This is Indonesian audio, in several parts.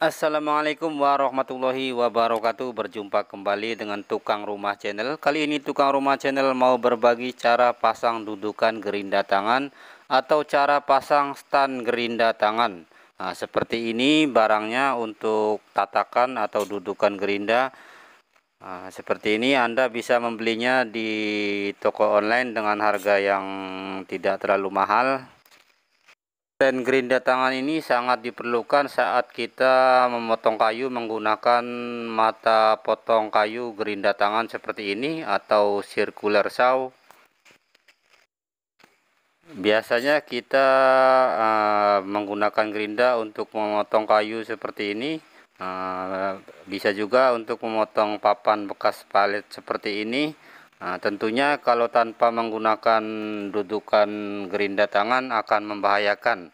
Assalamualaikum warahmatullahi wabarakatuh Berjumpa kembali dengan Tukang Rumah Channel Kali ini Tukang Rumah Channel mau berbagi cara pasang dudukan gerinda tangan Atau cara pasang stand gerinda tangan Nah seperti ini barangnya untuk tatakan atau dudukan gerinda Nah, seperti ini Anda bisa membelinya di toko online dengan harga yang tidak terlalu mahal. Dan gerinda tangan ini sangat diperlukan saat kita memotong kayu menggunakan mata potong kayu gerinda tangan seperti ini atau circular saw. Biasanya kita uh, menggunakan gerinda untuk memotong kayu seperti ini Eh, bisa juga untuk memotong papan bekas palet seperti ini nah, tentunya kalau tanpa menggunakan dudukan gerinda tangan akan membahayakan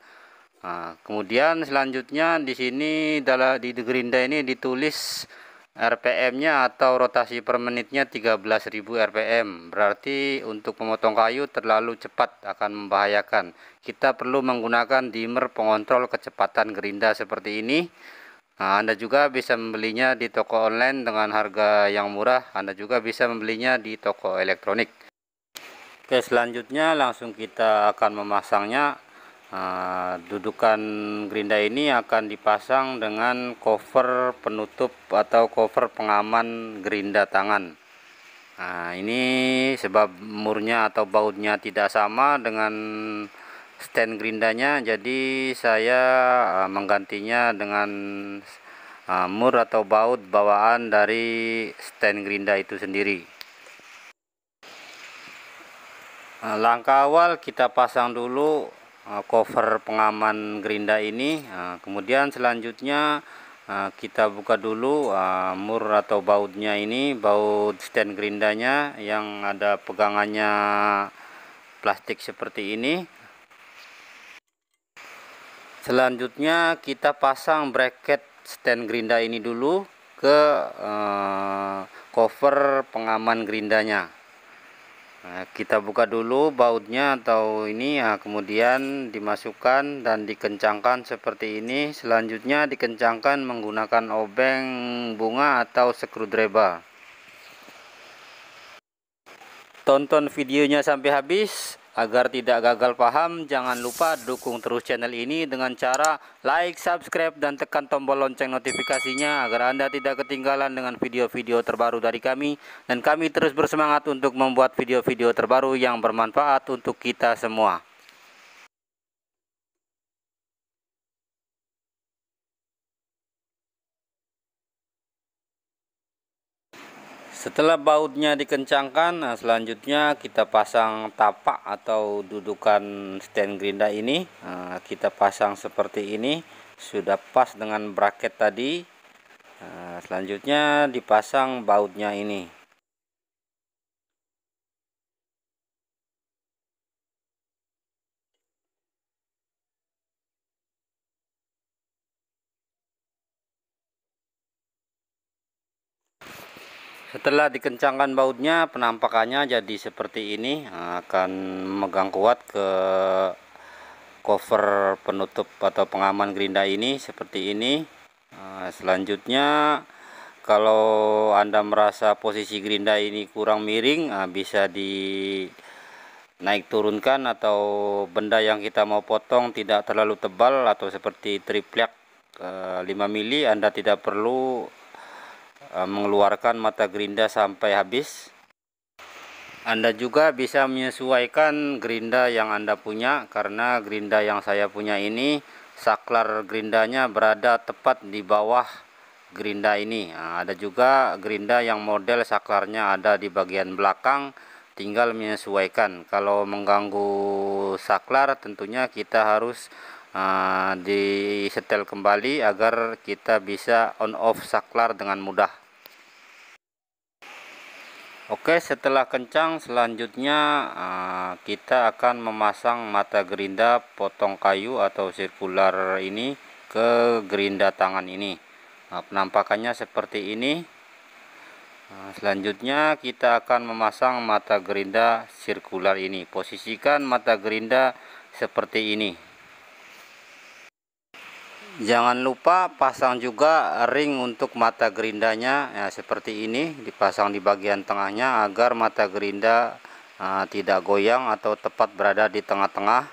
nah, kemudian selanjutnya di sini dalam di gerinda ini ditulis RPM nya atau rotasi per menitnya 13.000 RPM berarti untuk memotong kayu terlalu cepat akan membahayakan kita perlu menggunakan dimmer pengontrol kecepatan gerinda seperti ini Nah, Anda juga bisa membelinya di toko online dengan harga yang murah. Anda juga bisa membelinya di toko elektronik. Oke, selanjutnya langsung kita akan memasangnya. Uh, dudukan gerinda ini akan dipasang dengan cover penutup atau cover pengaman gerinda tangan. Nah, ini sebab murnya atau bautnya tidak sama dengan stand gerindanya jadi saya uh, menggantinya dengan uh, mur atau baut bawaan dari stand gerinda itu sendiri uh, langkah awal kita pasang dulu uh, cover pengaman gerinda ini uh, kemudian selanjutnya uh, kita buka dulu uh, mur atau bautnya ini baut stand gerindanya yang ada pegangannya plastik seperti ini selanjutnya kita pasang bracket stand gerinda ini dulu ke eh, cover pengaman gerindanya nah, kita buka dulu bautnya atau ini ya kemudian dimasukkan dan dikencangkan seperti ini selanjutnya dikencangkan menggunakan obeng bunga atau screwdriver tonton videonya sampai habis Agar tidak gagal paham, jangan lupa dukung terus channel ini dengan cara like, subscribe, dan tekan tombol lonceng notifikasinya agar Anda tidak ketinggalan dengan video-video terbaru dari kami. Dan kami terus bersemangat untuk membuat video-video terbaru yang bermanfaat untuk kita semua. setelah bautnya dikencangkan nah selanjutnya kita pasang tapak atau dudukan stand gerinda ini nah, kita pasang seperti ini sudah pas dengan bracket tadi nah, selanjutnya dipasang bautnya ini setelah dikencangkan bautnya penampakannya jadi seperti ini akan megang kuat ke cover penutup atau pengaman gerinda ini seperti ini ah, selanjutnya kalau anda merasa posisi gerinda ini kurang miring ah, bisa di naik turunkan atau benda yang kita mau potong tidak terlalu tebal atau seperti triplek 5 ah, mili anda tidak perlu Eh, mengeluarkan mata gerinda sampai habis Anda juga bisa menyesuaikan gerinda yang Anda punya karena gerinda yang saya punya ini saklar gerindanya berada tepat di bawah gerinda ini nah, ada juga gerinda yang model saklarnya ada di bagian belakang tinggal menyesuaikan kalau mengganggu saklar tentunya kita harus Ah, setel kembali agar kita bisa on off saklar dengan mudah Oke setelah kencang selanjutnya ah, kita akan memasang mata gerinda potong kayu atau sirkular ini ke gerinda tangan ini nah, penampakannya seperti ini ah, selanjutnya kita akan memasang mata gerinda sirkular ini posisikan mata gerinda seperti ini jangan lupa pasang juga ring untuk mata gerindanya ya, seperti ini dipasang di bagian tengahnya agar mata gerinda uh, tidak goyang atau tepat berada di tengah-tengah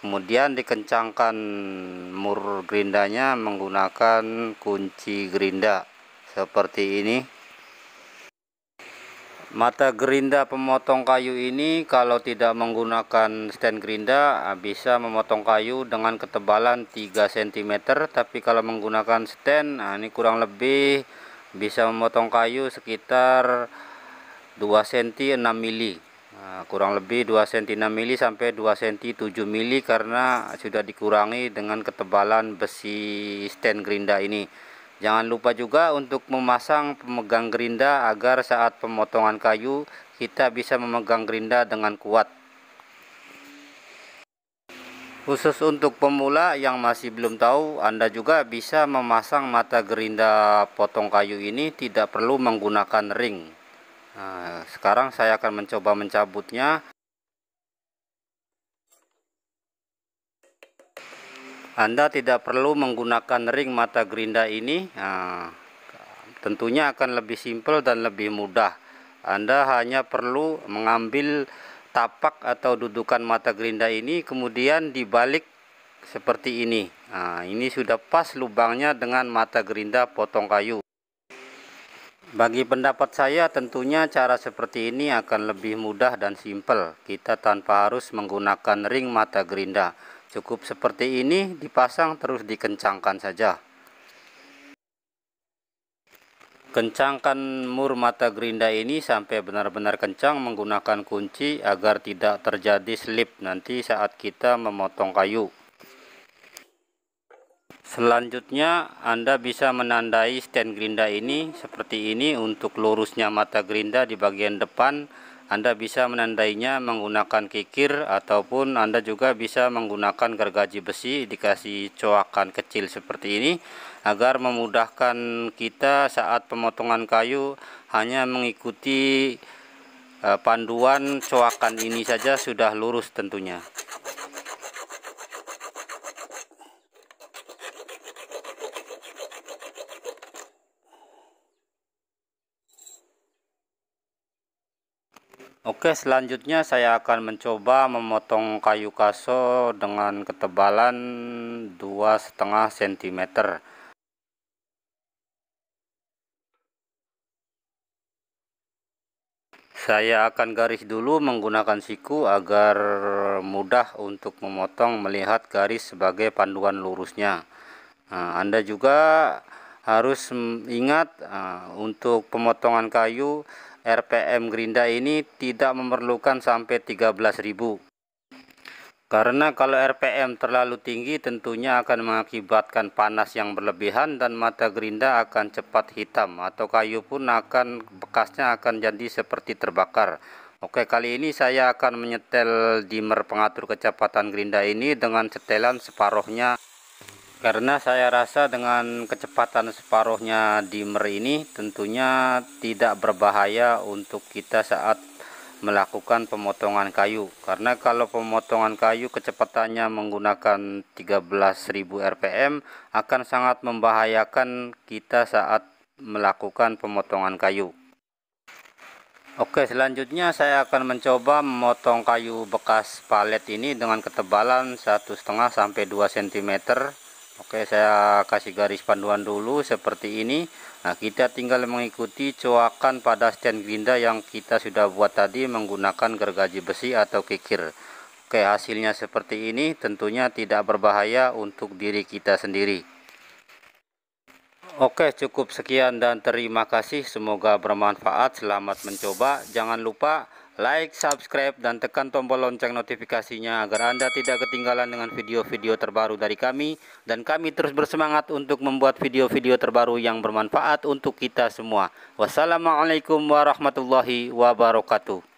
kemudian dikencangkan mur gerindanya menggunakan kunci gerinda seperti ini Mata gerinda pemotong kayu ini kalau tidak menggunakan stand gerinda ah, bisa memotong kayu dengan ketebalan 3 cm tapi kalau menggunakan stand nah ini kurang lebih bisa memotong kayu sekitar 2 cm 6 mili nah, kurang lebih 2 cm 6 mili sampai 2 cm 7 mili karena sudah dikurangi dengan ketebalan besi stand gerinda ini Jangan lupa juga untuk memasang pemegang gerinda agar saat pemotongan kayu kita bisa memegang gerinda dengan kuat. Khusus untuk pemula yang masih belum tahu, Anda juga bisa memasang mata gerinda potong kayu ini tidak perlu menggunakan ring. Nah, sekarang saya akan mencoba mencabutnya Anda tidak perlu menggunakan ring mata gerinda ini ah, tentunya akan lebih simpel dan lebih mudah Anda hanya perlu mengambil tapak atau dudukan mata gerinda ini kemudian dibalik seperti ini nah, ini sudah pas lubangnya dengan mata gerinda potong kayu bagi pendapat saya tentunya cara seperti ini akan lebih mudah dan simpel kita tanpa harus menggunakan ring mata gerinda Cukup seperti ini dipasang terus dikencangkan saja. Kencangkan mur mata gerinda ini sampai benar-benar kencang menggunakan kunci agar tidak terjadi slip nanti saat kita memotong kayu. Selanjutnya Anda bisa menandai stand gerinda ini seperti ini untuk lurusnya mata gerinda di bagian depan anda bisa menandainya menggunakan kikir ataupun Anda juga bisa menggunakan gergaji besi dikasih coakan kecil seperti ini agar memudahkan kita saat pemotongan kayu hanya mengikuti eh, panduan coakan ini saja sudah lurus tentunya. Oke selanjutnya saya akan mencoba memotong kayu kaso dengan ketebalan 2,5 cm Saya akan garis dulu menggunakan siku agar mudah untuk memotong melihat garis sebagai panduan lurusnya nah, Anda juga harus ingat ah, untuk pemotongan kayu RPM gerinda ini tidak memerlukan sampai 13.000 karena kalau RPM terlalu tinggi tentunya akan mengakibatkan panas yang berlebihan dan mata gerinda akan cepat hitam atau kayu pun akan bekasnya akan jadi seperti terbakar Oke kali ini saya akan menyetel dimmer pengatur kecepatan gerinda ini dengan setelan separohnya karena saya rasa dengan kecepatan separuhnya dimmer ini tentunya tidak berbahaya untuk kita saat melakukan pemotongan kayu karena kalau pemotongan kayu kecepatannya menggunakan 13.000 rpm akan sangat membahayakan kita saat melakukan pemotongan kayu Oke selanjutnya saya akan mencoba memotong kayu bekas palet ini dengan ketebalan 1,5 sampai 2 cm Oke saya kasih garis panduan dulu seperti ini Nah kita tinggal mengikuti coakan pada stand gerinda yang kita sudah buat tadi menggunakan gergaji besi atau kikir Oke hasilnya seperti ini tentunya tidak berbahaya untuk diri kita sendiri Oke cukup sekian dan terima kasih semoga bermanfaat selamat mencoba jangan lupa like, subscribe, dan tekan tombol lonceng notifikasinya agar Anda tidak ketinggalan dengan video-video terbaru dari kami dan kami terus bersemangat untuk membuat video-video terbaru yang bermanfaat untuk kita semua. Wassalamualaikum warahmatullahi wabarakatuh.